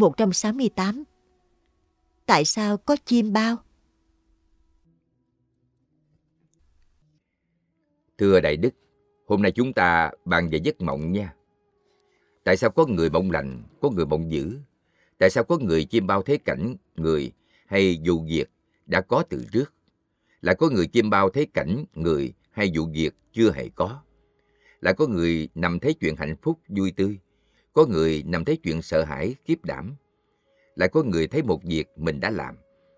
168 Tại sao có chim bao? Thưa Đại Đức, hôm nay chúng ta bàn về giấc mộng nha. Tại sao có người mộng lành, có người mộng dữ? Tại sao có người chim bao thế cảnh, người hay vụ việc đã có từ trước? Lại có người chim bao thế cảnh, người hay vụ việc chưa hề có? Lại có người nằm thấy chuyện hạnh phúc vui tươi, có người nằm thấy chuyện sợ hãi khiếp đảm lại có người thấy một việc mình đã làm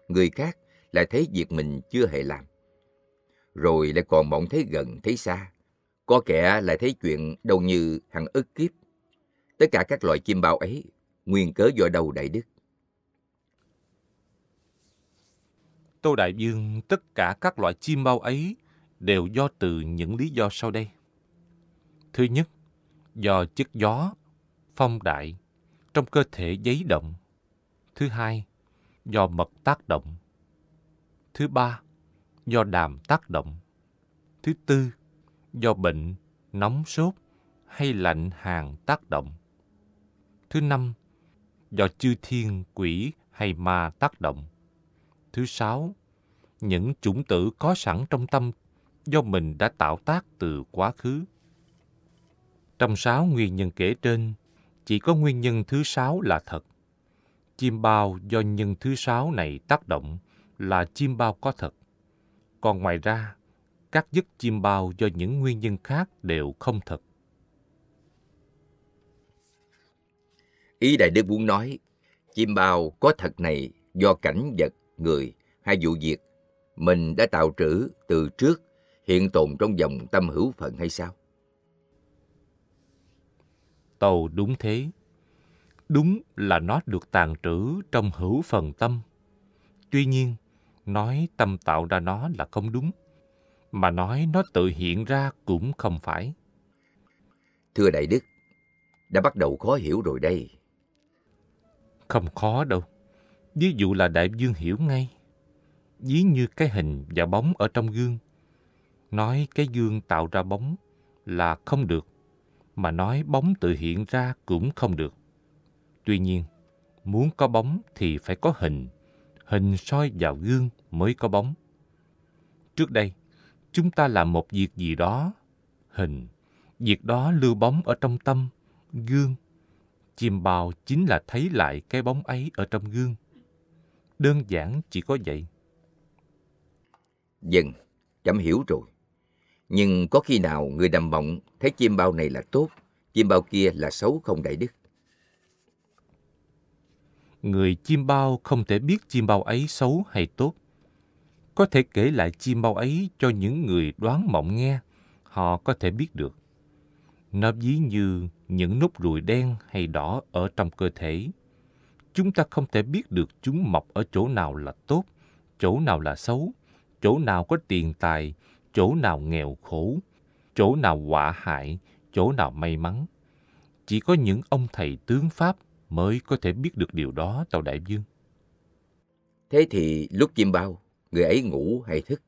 người khác lại thấy việc mình chưa hề làm rồi lại còn mộng thấy gần thấy xa có kẻ lại thấy chuyện đâu như hằng ức kiếp tất cả các loài chim bao ấy nguyên cớ do đầu đại đức tô đại dương tất cả các loại chim bao ấy đều do từ những lý do sau đây thứ nhất do chất gió phong đại trong cơ thể giấy động. Thứ hai, do mật tác động. Thứ ba, do đàm tác động. Thứ tư, do bệnh, nóng sốt hay lạnh hàng tác động. Thứ năm, do chư thiên, quỷ hay ma tác động. Thứ sáu, những chủng tử có sẵn trong tâm do mình đã tạo tác từ quá khứ. Trong sáu nguyên nhân kể trên, chỉ có nguyên nhân thứ sáu là thật. Chim bao do nhân thứ sáu này tác động là chim bao có thật. Còn ngoài ra, các giấc chim bao do những nguyên nhân khác đều không thật. Ý Đại Đức muốn nói, chim bao có thật này do cảnh vật, người hay vụ việc mình đã tạo trữ từ trước hiện tồn trong dòng tâm hữu phận hay sao? tàu đúng thế. Đúng là nó được tàn trữ trong hữu phần tâm. Tuy nhiên, nói tâm tạo ra nó là không đúng, mà nói nó tự hiện ra cũng không phải. Thưa Đại Đức, đã bắt đầu khó hiểu rồi đây. Không khó đâu. Ví dụ là đại dương hiểu ngay. Ví như cái hình và bóng ở trong gương. Nói cái gương tạo ra bóng là không được mà nói bóng tự hiện ra cũng không được. Tuy nhiên, muốn có bóng thì phải có hình, hình soi vào gương mới có bóng. Trước đây, chúng ta làm một việc gì đó, hình, việc đó lưu bóng ở trong tâm, gương. Chìm bào chính là thấy lại cái bóng ấy ở trong gương. Đơn giản chỉ có vậy. Dừng, vâng, chấm hiểu rồi. Nhưng có khi nào người đầm mộng thấy chim bao này là tốt, chim bao kia là xấu không đại đức? Người chim bao không thể biết chim bao ấy xấu hay tốt. Có thể kể lại chim bao ấy cho những người đoán mộng nghe, họ có thể biết được. Nó ví như những nốt ruồi đen hay đỏ ở trong cơ thể. Chúng ta không thể biết được chúng mọc ở chỗ nào là tốt, chỗ nào là xấu, chỗ nào có tiền tài, chỗ nào nghèo khổ, chỗ nào họa hại, chỗ nào may mắn. Chỉ có những ông thầy tướng Pháp mới có thể biết được điều đó, Tàu Đại Dương. Thế thì lúc chim bao, người ấy ngủ hay thức?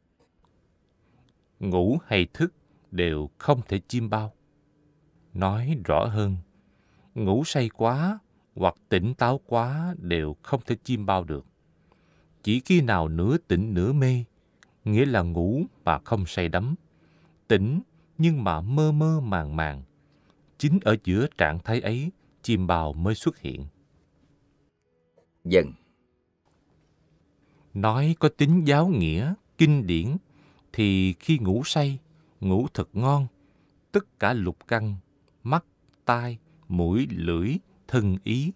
Ngủ hay thức đều không thể chim bao. Nói rõ hơn, ngủ say quá hoặc tỉnh táo quá đều không thể chim bao được. Chỉ khi nào nửa tỉnh nửa mê nghĩa là ngủ mà không say đắm, tỉnh nhưng mà mơ mơ màng màng. Chính ở giữa trạng thái ấy, chim bào mới xuất hiện. Dần vâng. Nói có tính giáo nghĩa, kinh điển, thì khi ngủ say, ngủ thật ngon, tất cả lục căn, mắt, tai, mũi, lưỡi, thân ý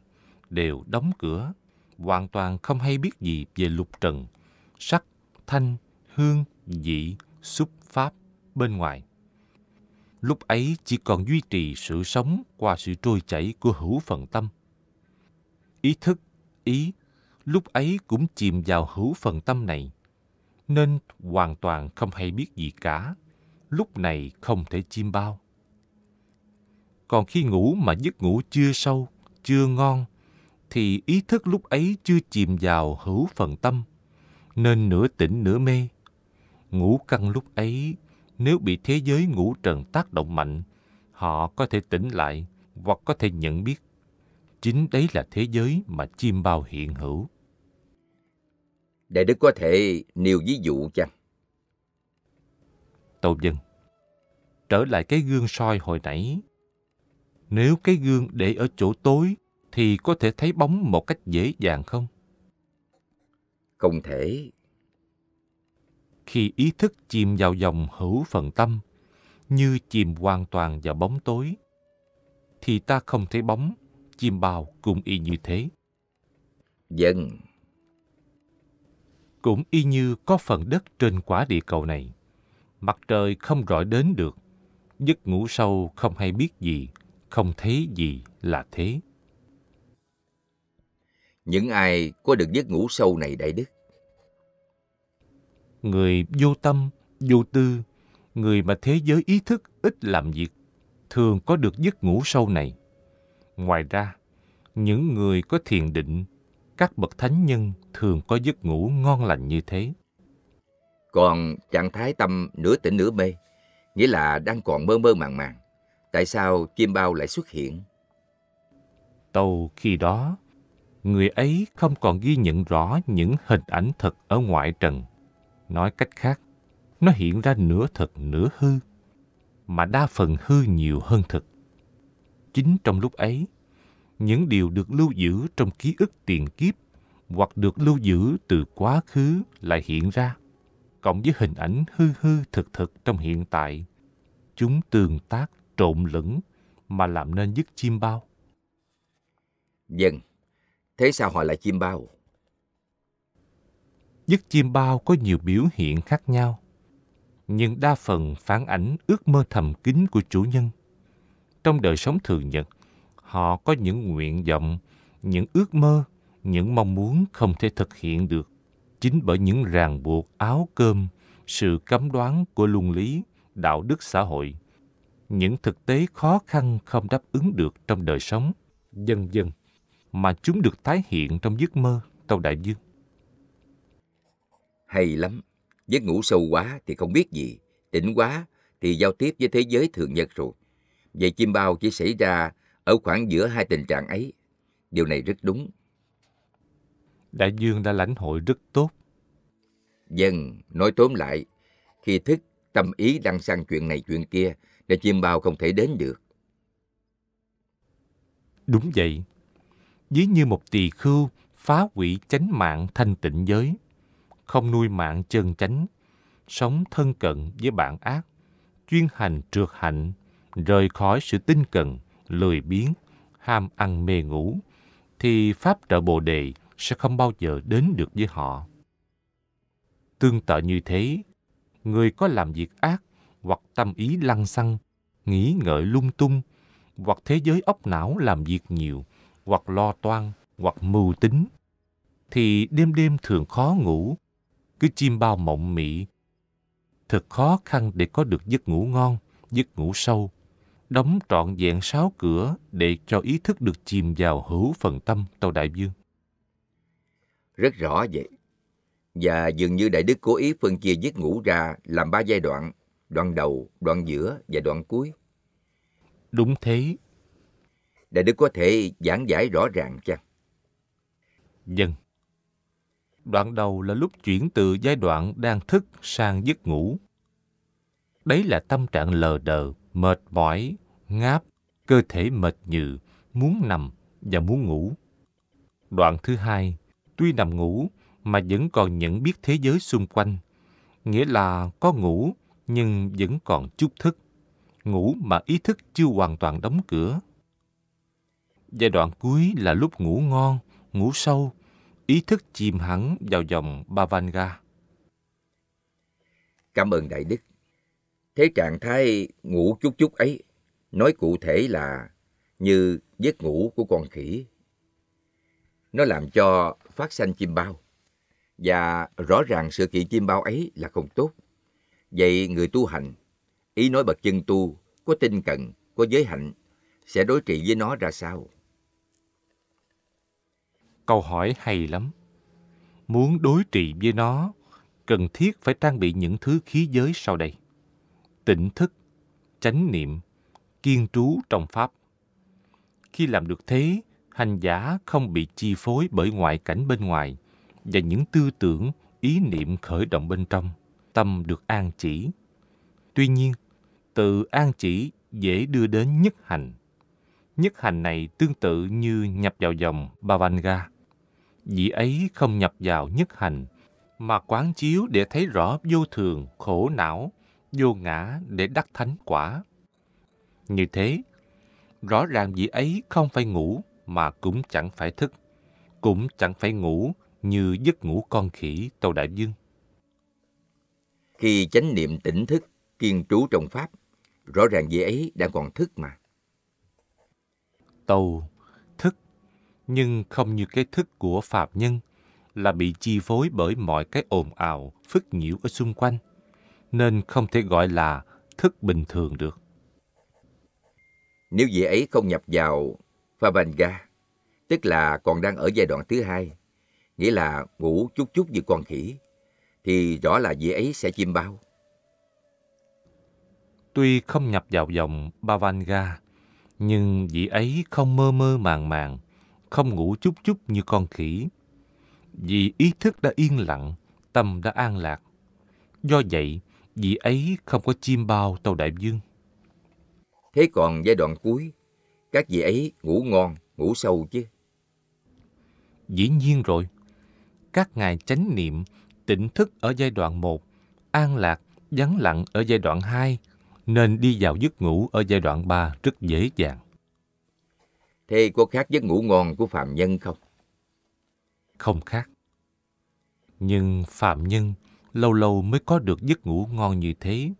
đều đóng cửa, hoàn toàn không hay biết gì về lục trần, sắc, thanh, hương, vị, xúc pháp bên ngoài. Lúc ấy chỉ còn duy trì sự sống qua sự trôi chảy của hữu phần tâm. Ý thức, ý, lúc ấy cũng chìm vào hữu phần tâm này, nên hoàn toàn không hay biết gì cả, lúc này không thể chiêm bao. Còn khi ngủ mà giấc ngủ chưa sâu, chưa ngon, thì ý thức lúc ấy chưa chìm vào hữu phần tâm, nên nửa tỉnh nửa mê, ngũ căn lúc ấy nếu bị thế giới ngũ trần tác động mạnh, họ có thể tỉnh lại hoặc có thể nhận biết. Chính đấy là thế giới mà chim bao hiện hữu. Đại Đức có thể nêu ví dụ chăng? Tâu dân, trở lại cái gương soi hồi nãy. Nếu cái gương để ở chỗ tối thì có thể thấy bóng một cách dễ dàng không? Không thể, khi ý thức chìm vào dòng hữu phần tâm như chìm hoàn toàn vào bóng tối thì ta không thấy bóng chim bao cũng y như thế dân vâng. cũng y như có phần đất trên quả địa cầu này mặt trời không rọi đến được giấc ngủ sâu không hay biết gì không thấy gì là thế những ai có được giấc ngủ sâu này đại đức người vô tâm, vô tư, người mà thế giới ý thức ít làm việc, thường có được giấc ngủ sâu này. Ngoài ra, những người có thiền định, các bậc thánh nhân thường có giấc ngủ ngon lành như thế. Còn trạng thái tâm nửa tỉnh nửa mê, nghĩa là đang còn mơ mơ màng màng. Tại sao chim bao lại xuất hiện? Tâu khi đó, người ấy không còn ghi nhận rõ những hình ảnh thật ở ngoại trần Nói cách khác, nó hiện ra nửa thật nửa hư, mà đa phần hư nhiều hơn thực. Chính trong lúc ấy, những điều được lưu giữ trong ký ức tiền kiếp hoặc được lưu giữ từ quá khứ lại hiện ra, cộng với hình ảnh hư hư thực thực trong hiện tại. Chúng tương tác trộn lẫn mà làm nên giấc chim bao. Dân, vâng, thế sao họ lại chim bao? giấc chiêm bao có nhiều biểu hiện khác nhau, nhưng đa phần phản ảnh ước mơ thầm kín của chủ nhân. Trong đời sống thường nhật, họ có những nguyện vọng, những ước mơ, những mong muốn không thể thực hiện được chính bởi những ràng buộc áo cơm, sự cấm đoán của luân lý, đạo đức xã hội, những thực tế khó khăn không đáp ứng được trong đời sống, dần dần, mà chúng được tái hiện trong giấc mơ, tàu đại dương. Hay lắm, giấc ngủ sâu quá thì không biết gì, tỉnh quá thì giao tiếp với thế giới thường nhật rồi. Vậy chim bao chỉ xảy ra ở khoảng giữa hai tình trạng ấy. Điều này rất đúng. Đại Dương đã lãnh hội rất tốt. Dân, vâng, nói tóm lại, khi thức tâm ý đang sang chuyện này chuyện kia để chim bao không thể đến được. Đúng vậy. Ví như một tỳ khưu phá hủy chánh mạng thanh tịnh giới không nuôi mạng chân chánh, sống thân cận với bạn ác, chuyên hành trượt hạnh, rời khỏi sự tinh cần, lười biếng, ham ăn mê ngủ, thì Pháp trợ Bồ Đề sẽ không bao giờ đến được với họ. Tương tự như thế, người có làm việc ác hoặc tâm ý lăng xăng, nghĩ ngợi lung tung, hoặc thế giới óc não làm việc nhiều, hoặc lo toan, hoặc mưu tính, thì đêm đêm thường khó ngủ, cứ chim bao mộng mị. Thật khó khăn để có được giấc ngủ ngon, giấc ngủ sâu, đóng trọn vẹn sáu cửa để cho ý thức được chìm vào hữu phần tâm tàu đại dương. Rất rõ vậy. Và dường như Đại Đức cố ý phân chia giấc ngủ ra làm ba giai đoạn, đoạn đầu, đoạn giữa và đoạn cuối. Đúng thế. Đại Đức có thể giảng giải rõ ràng chăng? Dân. Vâng đoạn đầu là lúc chuyển từ giai đoạn đang thức sang giấc ngủ. Đấy là tâm trạng lờ đờ, mệt mỏi, ngáp, cơ thể mệt nhừ, muốn nằm và muốn ngủ. Đoạn thứ hai, tuy nằm ngủ mà vẫn còn nhận biết thế giới xung quanh, nghĩa là có ngủ nhưng vẫn còn chút thức, ngủ mà ý thức chưa hoàn toàn đóng cửa. Giai đoạn cuối là lúc ngủ ngon, ngủ sâu ý thức chìm hẳn vào dòng Bavanga. Cảm ơn Đại Đức. Thế trạng thái ngủ chút chút ấy, nói cụ thể là như giấc ngủ của con khỉ. Nó làm cho phát sanh chim bao. Và rõ ràng sự kiện chim bao ấy là không tốt. Vậy người tu hành, ý nói bậc chân tu, có tinh cần, có giới hạnh, sẽ đối trị với nó ra sao? câu hỏi hay lắm. Muốn đối trị với nó, cần thiết phải trang bị những thứ khí giới sau đây. Tỉnh thức, chánh niệm, kiên trú trong Pháp. Khi làm được thế, hành giả không bị chi phối bởi ngoại cảnh bên ngoài và những tư tưởng, ý niệm khởi động bên trong, tâm được an chỉ. Tuy nhiên, từ an chỉ dễ đưa đến nhất hành. Nhất hành này tương tự như nhập vào dòng Bhavanga dĩ ấy không nhập vào nhất hành, mà quán chiếu để thấy rõ vô thường, khổ não, vô ngã để đắc thánh quả. Như thế, rõ ràng vị ấy không phải ngủ mà cũng chẳng phải thức, cũng chẳng phải ngủ như giấc ngủ con khỉ tàu đại dương. Khi chánh niệm tỉnh thức, kiên trú trong Pháp, rõ ràng vị ấy đang còn thức mà. Tàu nhưng không như cái thức của phạm nhân là bị chi phối bởi mọi cái ồn ào, phức nhiễu ở xung quanh, nên không thể gọi là thức bình thường được. Nếu vị ấy không nhập vào Favanga, tức là còn đang ở giai đoạn thứ hai, nghĩa là ngủ chút chút như con khỉ, thì rõ là vị ấy sẽ chim bao. Tuy không nhập vào dòng Bavanga, nhưng vị ấy không mơ mơ màng màng, không ngủ chút chút như con khỉ. Vì ý thức đã yên lặng, tâm đã an lạc. Do vậy, vì ấy không có chim bao tàu đại dương. Thế còn giai đoạn cuối, các vị ấy ngủ ngon, ngủ sâu chứ? Dĩ nhiên rồi. Các ngài chánh niệm, tỉnh thức ở giai đoạn 1, an lạc, vắng lặng ở giai đoạn 2, nên đi vào giấc ngủ ở giai đoạn 3 rất dễ dàng. Thế có khác giấc ngủ ngon của phạm nhân không? Không khác. Nhưng phạm nhân lâu lâu mới có được giấc ngủ ngon như thế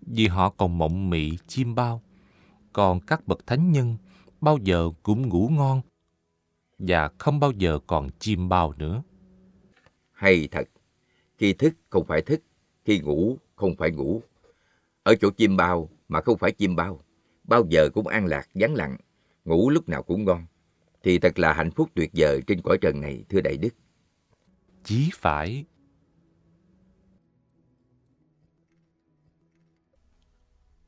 vì họ còn mộng mị chim bao. Còn các bậc thánh nhân bao giờ cũng ngủ ngon và không bao giờ còn chim bao nữa. Hay thật, khi thức không phải thức, khi ngủ không phải ngủ. Ở chỗ chim bao mà không phải chim bao, bao giờ cũng an lạc, vắng lặng, ngủ lúc nào cũng ngon. Thì thật là hạnh phúc tuyệt vời trên cõi trần này, thưa Đại Đức. Chí phải.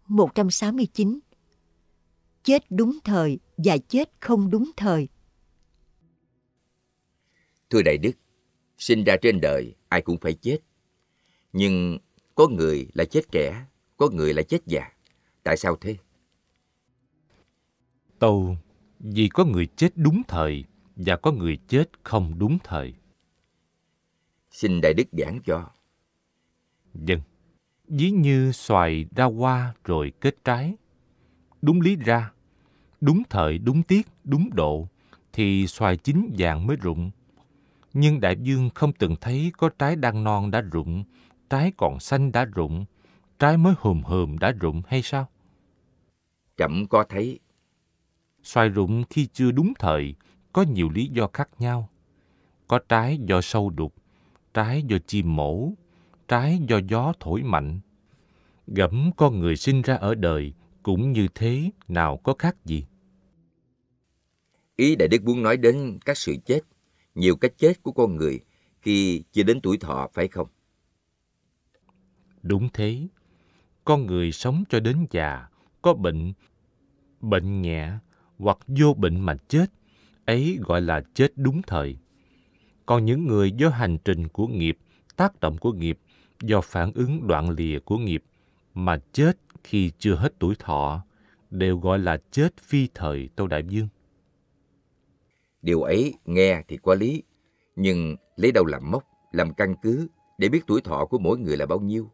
một trăm sáu mươi chín Chết đúng thời và chết không đúng thời. Thưa Đại Đức, sinh ra trên đời ai cũng phải chết. Nhưng có người là chết trẻ, có người là chết già. Tại sao thế? tâu vì có người chết đúng thời và có người chết không đúng thời. Xin Đại Đức giảng cho. Dân, vâng. ví như xoài ra hoa rồi kết trái. Đúng lý ra, đúng thời, đúng tiết, đúng độ, thì xoài chín vàng mới rụng. Nhưng đại dương không từng thấy có trái đang non đã rụng, trái còn xanh đã rụng, trái mới hùm hùm đã rụng hay sao? Trẫm có thấy xoài rụng khi chưa đúng thời có nhiều lý do khác nhau. Có trái do sâu đục, trái do chim mổ, trái do gió thổi mạnh. Gẫm con người sinh ra ở đời cũng như thế nào có khác gì. Ý Đại Đức muốn nói đến các sự chết, nhiều cách chết của con người khi chưa đến tuổi thọ phải không? Đúng thế. Con người sống cho đến già, có bệnh, bệnh nhẹ hoặc vô bệnh mà chết, ấy gọi là chết đúng thời. Còn những người do hành trình của nghiệp, tác động của nghiệp, do phản ứng đoạn lìa của nghiệp mà chết khi chưa hết tuổi thọ, đều gọi là chết phi thời Tô Đại Dương. Điều ấy nghe thì có lý, nhưng lấy đâu làm mốc, làm căn cứ để biết tuổi thọ của mỗi người là bao nhiêu.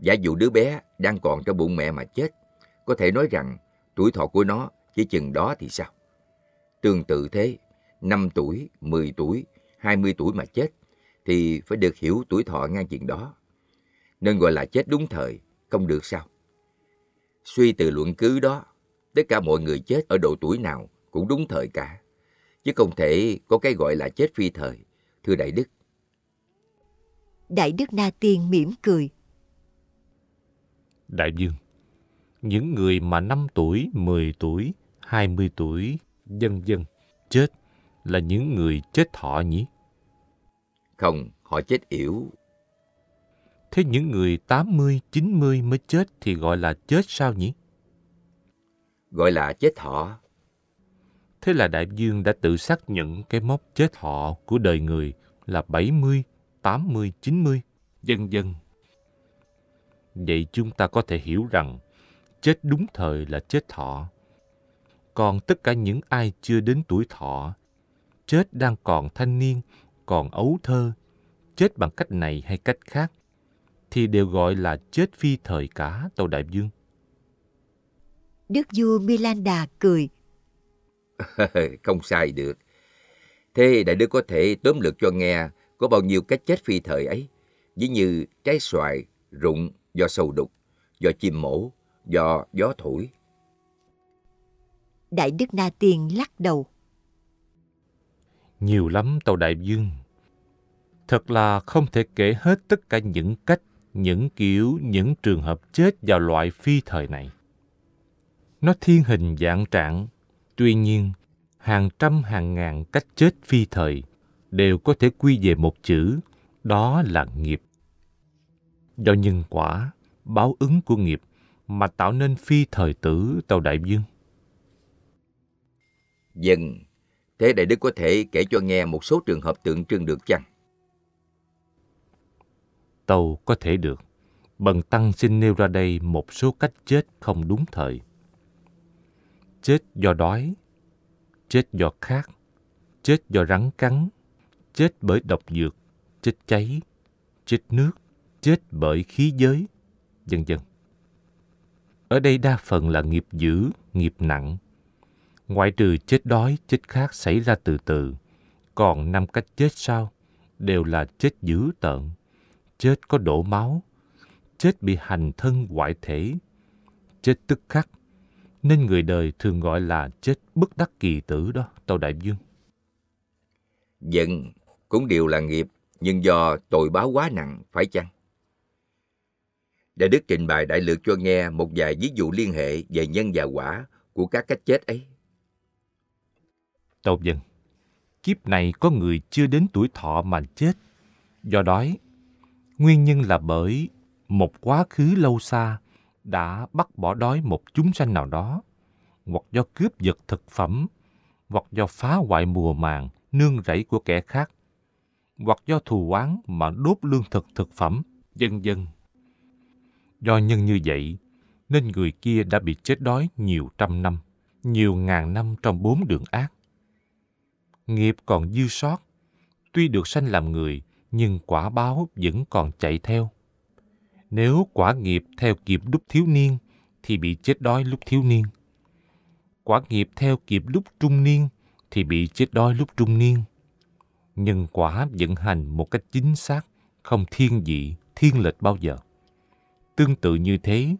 Giả dụ đứa bé đang còn trong bụng mẹ mà chết, có thể nói rằng tuổi thọ của nó chỉ chừng đó thì sao? Tương tự thế, 5 tuổi, 10 tuổi, 20 tuổi mà chết thì phải được hiểu tuổi thọ ngang chuyện đó. Nên gọi là chết đúng thời, không được sao? Suy từ luận cứ đó, tất cả mọi người chết ở độ tuổi nào cũng đúng thời cả. Chứ không thể có cái gọi là chết phi thời, thưa Đại Đức. Đại Đức Na Tiên mỉm cười. Đại Dương, những người mà 5 tuổi, 10 tuổi, 20 tuổi, dân dân. Chết là những người chết thọ nhỉ? Không, họ chết yếu. Thế những người 80, 90 mới chết thì gọi là chết sao nhỉ? Gọi là chết thọ. Thế là Đại Dương đã tự xác nhận cái mốc chết thọ của đời người là 70, 80, 90, dân dân. Vậy chúng ta có thể hiểu rằng chết đúng thời là chết thọ còn tất cả những ai chưa đến tuổi thọ, chết đang còn thanh niên, còn ấu thơ, chết bằng cách này hay cách khác, thì đều gọi là chết phi thời cả Tàu Đại Dương. Đức vua Milan Milanda cười. Không sai được. Thế đại đức có thể tóm lược cho nghe có bao nhiêu cách chết phi thời ấy, ví như trái xoài, rụng do sâu đục, do chim mổ, do gió thổi, Đại Đức Na Tiên lắc đầu. Nhiều lắm Tàu Đại Dương. Thật là không thể kể hết tất cả những cách, những kiểu, những trường hợp chết vào loại phi thời này. Nó thiên hình dạng trạng. Tuy nhiên, hàng trăm hàng ngàn cách chết phi thời đều có thể quy về một chữ, đó là nghiệp. Do nhân quả, báo ứng của nghiệp mà tạo nên phi thời tử tàu đại dương dần thế Đại Đức có thể kể cho nghe một số trường hợp tượng trưng được chăng? Tâu có thể được. Bần Tăng xin nêu ra đây một số cách chết không đúng thời. Chết do đói, chết do khát, chết do rắn cắn, chết bởi độc dược, chết cháy, chết nước, chết bởi khí giới, vân vân. Ở đây đa phần là nghiệp dữ, nghiệp nặng, ngoại trừ chết đói, chết khát xảy ra từ từ, còn năm cách chết sau đều là chết dữ tợn, chết có đổ máu, chết bị hành thân hoại thể, chết tức khắc, nên người đời thường gọi là chết bất đắc kỳ tử đó, Tâu Đại Dương. Giận vâng, cũng đều là nghiệp, nhưng do tội báo quá nặng, phải chăng? Đại Đức trình bày đại lược cho nghe một vài ví dụ liên hệ về nhân và quả của các cách chết ấy. Tàu dân, kiếp này có người chưa đến tuổi thọ mà chết. Do đói nguyên nhân là bởi một quá khứ lâu xa đã bắt bỏ đói một chúng sanh nào đó, hoặc do cướp giật thực phẩm, hoặc do phá hoại mùa màng, nương rẫy của kẻ khác, hoặc do thù oán mà đốt lương thực thực phẩm, dân dân. Do nhân như vậy, nên người kia đã bị chết đói nhiều trăm năm, nhiều ngàn năm trong bốn đường ác nghiệp còn dư sót. Tuy được sanh làm người, nhưng quả báo vẫn còn chạy theo. Nếu quả nghiệp theo kịp lúc thiếu niên, thì bị chết đói lúc thiếu niên. Quả nghiệp theo kịp lúc trung niên, thì bị chết đói lúc trung niên. Nhân quả vận hành một cách chính xác, không thiên dị, thiên lệch bao giờ. Tương tự như thế,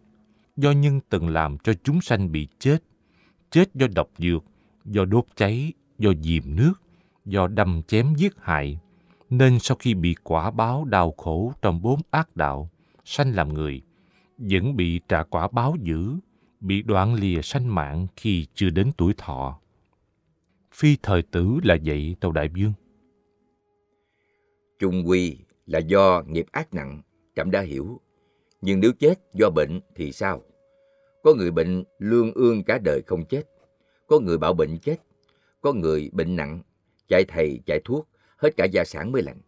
do nhân từng làm cho chúng sanh bị chết, chết do độc dược, do đốt cháy, do dìm nước, do đâm chém giết hại, nên sau khi bị quả báo đau khổ trong bốn ác đạo, sanh làm người, vẫn bị trả quả báo dữ, bị đoạn lìa sanh mạng khi chưa đến tuổi thọ. Phi thời tử là vậy tàu đại dương. Trung quy là do nghiệp ác nặng, trẫm đã hiểu. Nhưng nếu chết do bệnh thì sao? Có người bệnh lương ương cả đời không chết. Có người bảo bệnh chết có người bệnh nặng, chạy thầy chạy thuốc, hết cả gia sản mới lành.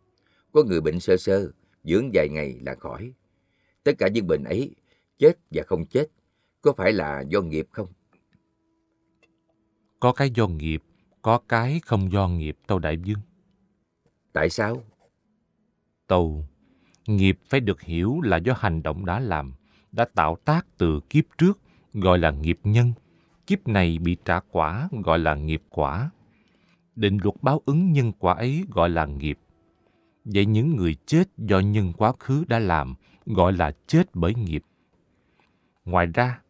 Có người bệnh sơ sơ, dưỡng vài ngày là khỏi. Tất cả những bệnh ấy, chết và không chết, có phải là do nghiệp không? Có cái do nghiệp, có cái không do nghiệp, Tâu Đại Dương. Tại sao? Tâu, nghiệp phải được hiểu là do hành động đã làm, đã tạo tác từ kiếp trước, gọi là nghiệp nhân kiếp này bị trả quả gọi là nghiệp quả. Định luật báo ứng nhân quả ấy gọi là nghiệp. Vậy những người chết do nhân quá khứ đã làm gọi là chết bởi nghiệp. Ngoài ra,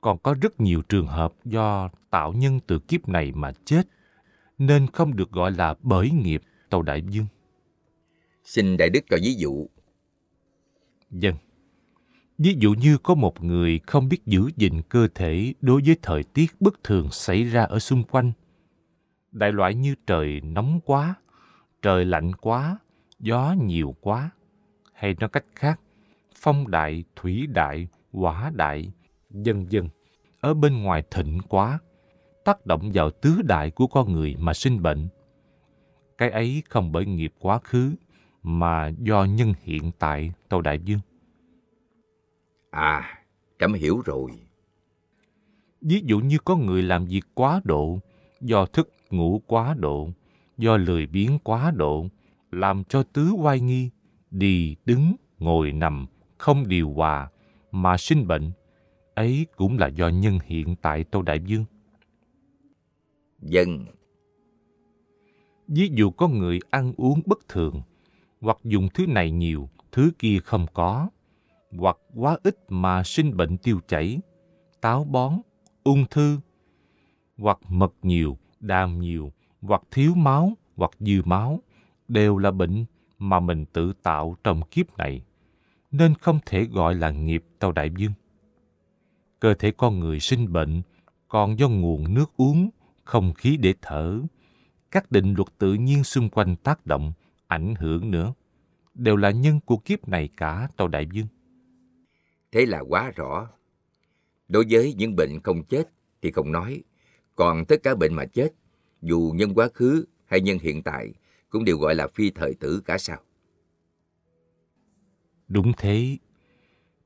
còn có rất nhiều trường hợp do tạo nhân từ kiếp này mà chết, nên không được gọi là bởi nghiệp tàu đại dương. Xin Đại Đức cho ví dụ. Dân, vâng ví dụ như có một người không biết giữ gìn cơ thể đối với thời tiết bất thường xảy ra ở xung quanh đại loại như trời nóng quá trời lạnh quá gió nhiều quá hay nói cách khác phong đại thủy đại quả đại dần dần ở bên ngoài thịnh quá tác động vào tứ đại của con người mà sinh bệnh cái ấy không bởi nghiệp quá khứ mà do nhân hiện tại tàu đại dương À, trẫm hiểu rồi. Ví dụ như có người làm việc quá độ, do thức ngủ quá độ, do lười biếng quá độ, làm cho tứ oai nghi, đi, đứng, ngồi, nằm, không điều hòa, mà sinh bệnh, ấy cũng là do nhân hiện tại Tô Đại Dương. Dân vâng. Ví dụ có người ăn uống bất thường, hoặc dùng thứ này nhiều, thứ kia không có, hoặc quá ít mà sinh bệnh tiêu chảy, táo bón, ung thư, hoặc mật nhiều, đàm nhiều, hoặc thiếu máu, hoặc dư máu, đều là bệnh mà mình tự tạo trong kiếp này, nên không thể gọi là nghiệp tàu đại dương. Cơ thể con người sinh bệnh còn do nguồn nước uống, không khí để thở, các định luật tự nhiên xung quanh tác động, ảnh hưởng nữa, đều là nhân của kiếp này cả tàu đại dương thế là quá rõ. Đối với những bệnh không chết thì không nói, còn tất cả bệnh mà chết, dù nhân quá khứ hay nhân hiện tại, cũng đều gọi là phi thời tử cả sao? Đúng thế.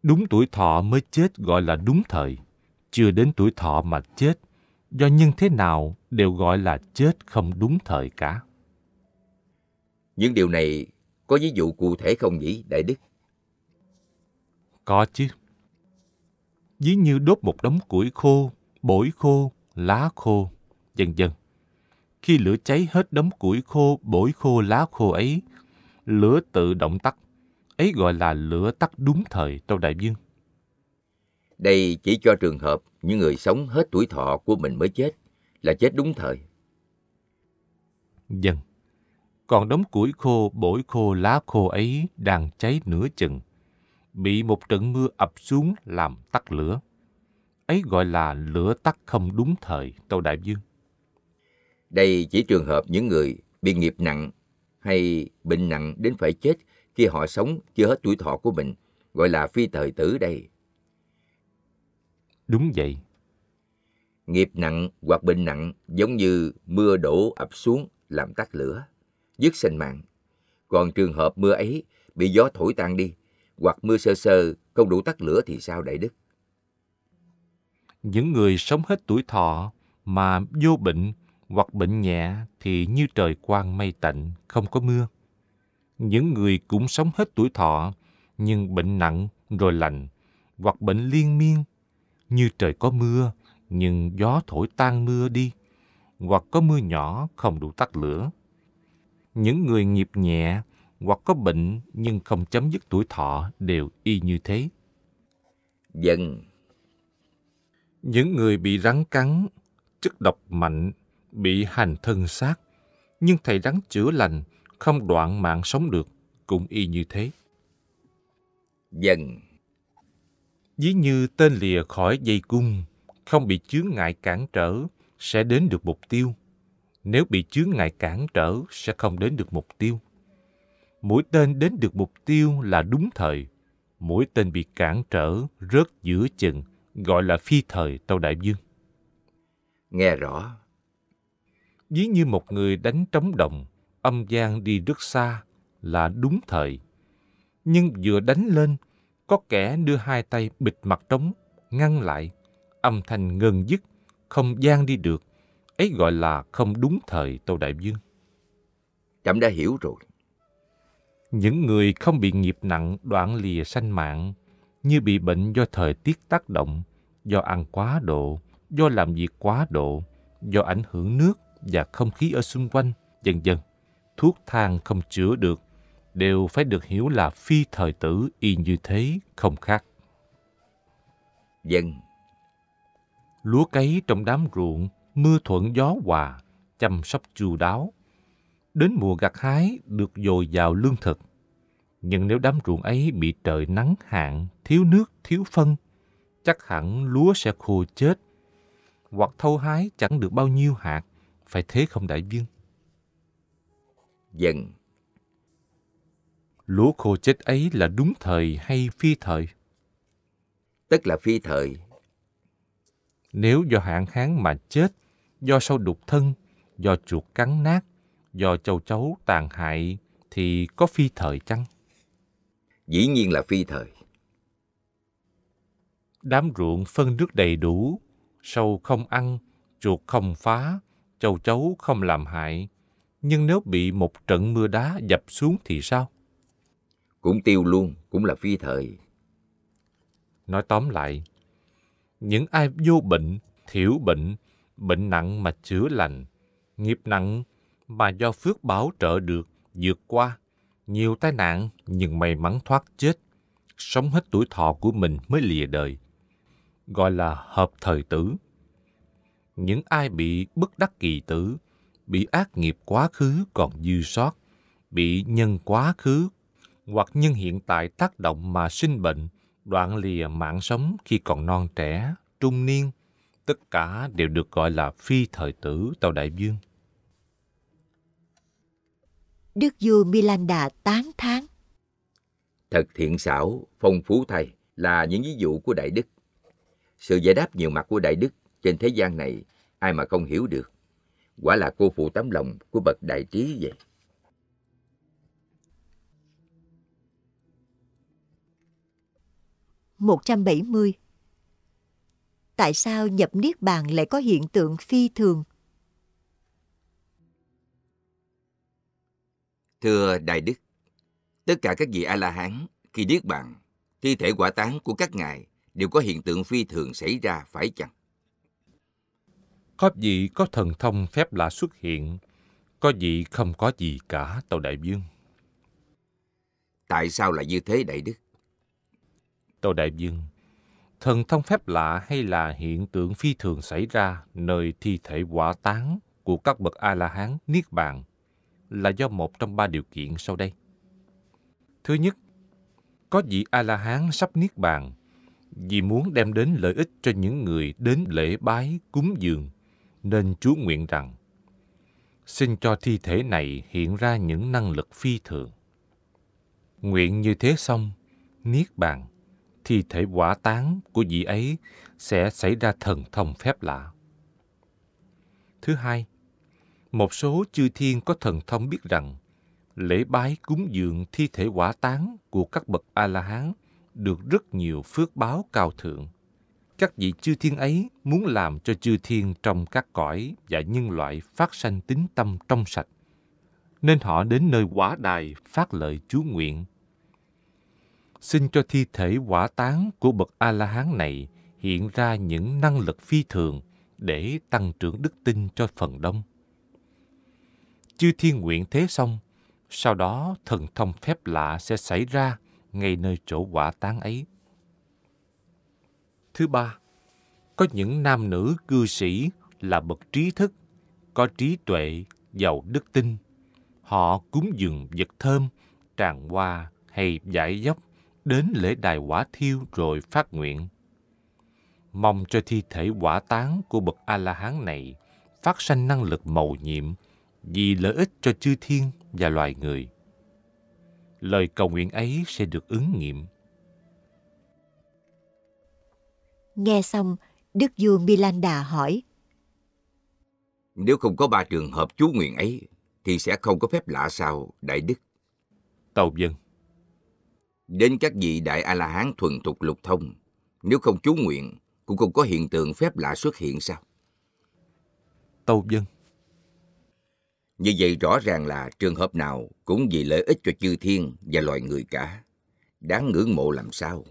Đúng tuổi thọ mới chết gọi là đúng thời. Chưa đến tuổi thọ mà chết, do nhân thế nào đều gọi là chết không đúng thời cả. Những điều này có ví dụ cụ thể không nhỉ, Đại Đức? Có chứ. Ví như đốt một đống củi khô, bổi khô, lá khô, dần dần. Khi lửa cháy hết đống củi khô, bổi khô, lá khô ấy, lửa tự động tắt. Ấy gọi là lửa tắt đúng thời trong đại dương. Đây chỉ cho trường hợp những người sống hết tuổi thọ của mình mới chết, là chết đúng thời. Dần. Vâng. Còn đống củi khô, bổi khô, lá khô ấy đang cháy nửa chừng bị một trận mưa ập xuống làm tắt lửa. Ấy gọi là lửa tắt không đúng thời, Tâu Đại Dương. Đây chỉ trường hợp những người bị nghiệp nặng hay bệnh nặng đến phải chết khi họ sống chưa hết tuổi thọ của mình, gọi là phi thời tử đây. Đúng vậy. Nghiệp nặng hoặc bệnh nặng giống như mưa đổ ập xuống làm tắt lửa, dứt sinh mạng. Còn trường hợp mưa ấy bị gió thổi tan đi hoặc mưa sơ sơ không đủ tắt lửa thì sao đại đức? Những người sống hết tuổi thọ mà vô bệnh hoặc bệnh nhẹ thì như trời quang mây tạnh, không có mưa. Những người cũng sống hết tuổi thọ nhưng bệnh nặng rồi lành hoặc bệnh liên miên như trời có mưa nhưng gió thổi tan mưa đi hoặc có mưa nhỏ không đủ tắt lửa. Những người nghiệp nhẹ hoặc có bệnh nhưng không chấm dứt tuổi thọ đều y như thế. Dân vâng. Những người bị rắn cắn, chất độc mạnh, bị hành thân xác, nhưng thầy rắn chữa lành, không đoạn mạng sống được, cũng y như thế. Dân vâng. dí như tên lìa khỏi dây cung, không bị chướng ngại cản trở, sẽ đến được mục tiêu. Nếu bị chướng ngại cản trở, sẽ không đến được mục tiêu mỗi tên đến được mục tiêu là đúng thời mỗi tên bị cản trở rớt giữa chừng gọi là phi thời tàu đại dương nghe rõ ví như một người đánh trống đồng âm gian đi rất xa là đúng thời nhưng vừa đánh lên có kẻ đưa hai tay bịt mặt trống ngăn lại âm thanh ngừng dứt không gian đi được ấy gọi là không đúng thời tàu đại dương trẫm đã hiểu rồi những người không bị nghiệp nặng đoạn lìa sanh mạng như bị bệnh do thời tiết tác động do ăn quá độ do làm việc quá độ do ảnh hưởng nước và không khí ở xung quanh dần dần thuốc thang không chữa được đều phải được hiểu là phi thời tử y như thế không khác dân vâng. lúa cấy trong đám ruộng mưa thuận gió hòa chăm sóc chu đáo đến mùa gặt hái được dồi dào lương thực. Nhưng nếu đám ruộng ấy bị trời nắng hạn, thiếu nước, thiếu phân, chắc hẳn lúa sẽ khô chết, hoặc thâu hái chẳng được bao nhiêu hạt, phải thế không đại viên? Dần vâng. Lúa khô chết ấy là đúng thời hay phi thời? Tức là phi thời. Nếu do hạn hán mà chết, do sâu đục thân, do chuột cắn nát, do châu chấu tàn hại thì có phi thời chăng? Dĩ nhiên là phi thời. Đám ruộng phân nước đầy đủ, sâu không ăn, chuột không phá, châu chấu không làm hại. Nhưng nếu bị một trận mưa đá dập xuống thì sao? Cũng tiêu luôn, cũng là phi thời. Nói tóm lại, những ai vô bệnh, thiểu bệnh, bệnh nặng mà chữa lành, nghiệp nặng mà do phước bảo trợ được, vượt qua. Nhiều tai nạn nhưng may mắn thoát chết. Sống hết tuổi thọ của mình mới lìa đời. Gọi là hợp thời tử. Những ai bị bất đắc kỳ tử, bị ác nghiệp quá khứ còn dư sót, bị nhân quá khứ hoặc nhân hiện tại tác động mà sinh bệnh, đoạn lìa mạng sống khi còn non trẻ, trung niên, tất cả đều được gọi là phi thời tử tàu đại dương. Đức vua Milanda tán thán. Thật thiện xảo, phong phú thay là những ví dụ của Đại Đức. Sự giải đáp nhiều mặt của Đại Đức trên thế gian này ai mà không hiểu được. Quả là cô phụ tấm lòng của bậc đại trí vậy. một trăm bảy mươi tại sao nhập niết bàn lại có hiện tượng phi thường Thưa Đại Đức, tất cả các vị A-la-hán khi niết bàn, thi thể quả tán của các ngài đều có hiện tượng phi thường xảy ra phải chăng? Có vị có thần thông phép lạ xuất hiện, có vị không có gì cả, Tàu Đại Vương. Tại sao lại như thế Đại Đức? Tàu Đại Vương, thần thông phép lạ hay là hiện tượng phi thường xảy ra nơi thi thể quả tán của các bậc A-la-hán niết bàn là do một trong ba điều kiện sau đây. Thứ nhất, có vị A-la-hán sắp niết bàn vì muốn đem đến lợi ích cho những người đến lễ bái cúng dường nên chú nguyện rằng xin cho thi thể này hiện ra những năng lực phi thường nguyện như thế xong niết bàn thi thể quả tán của vị ấy sẽ xảy ra thần thông phép lạ thứ hai một số chư thiên có thần thông biết rằng lễ bái cúng dường thi thể quả táng của các bậc a la hán được rất nhiều phước báo cao thượng các vị chư thiên ấy muốn làm cho chư thiên trong các cõi và nhân loại phát sanh tính tâm trong sạch nên họ đến nơi quả đài phát lợi chú nguyện xin cho thi thể quả táng của bậc a la hán này hiện ra những năng lực phi thường để tăng trưởng đức tin cho phần đông chư thiên nguyện thế xong, sau đó thần thông phép lạ sẽ xảy ra ngay nơi chỗ quả tán ấy. Thứ ba, có những nam nữ cư sĩ là bậc trí thức, có trí tuệ, giàu đức tin. Họ cúng dường vật thơm, tràng hoa hay giải dốc đến lễ đài quả thiêu rồi phát nguyện. Mong cho thi thể quả tán của bậc A-la-hán này phát sanh năng lực màu nhiệm, vì lợi ích cho chư thiên và loài người. Lời cầu nguyện ấy sẽ được ứng nghiệm. Nghe xong, Đức vua Milanda hỏi. Nếu không có ba trường hợp chú nguyện ấy, thì sẽ không có phép lạ sao, Đại Đức? Tàu dân. Đến các vị Đại A-la-hán thuần thục lục thông, nếu không chú nguyện, cũng không có hiện tượng phép lạ xuất hiện sao? tàu dân. Như vậy rõ ràng là trường hợp nào cũng vì lợi ích cho chư thiên và loài người cả. Đáng ngưỡng mộ làm sao.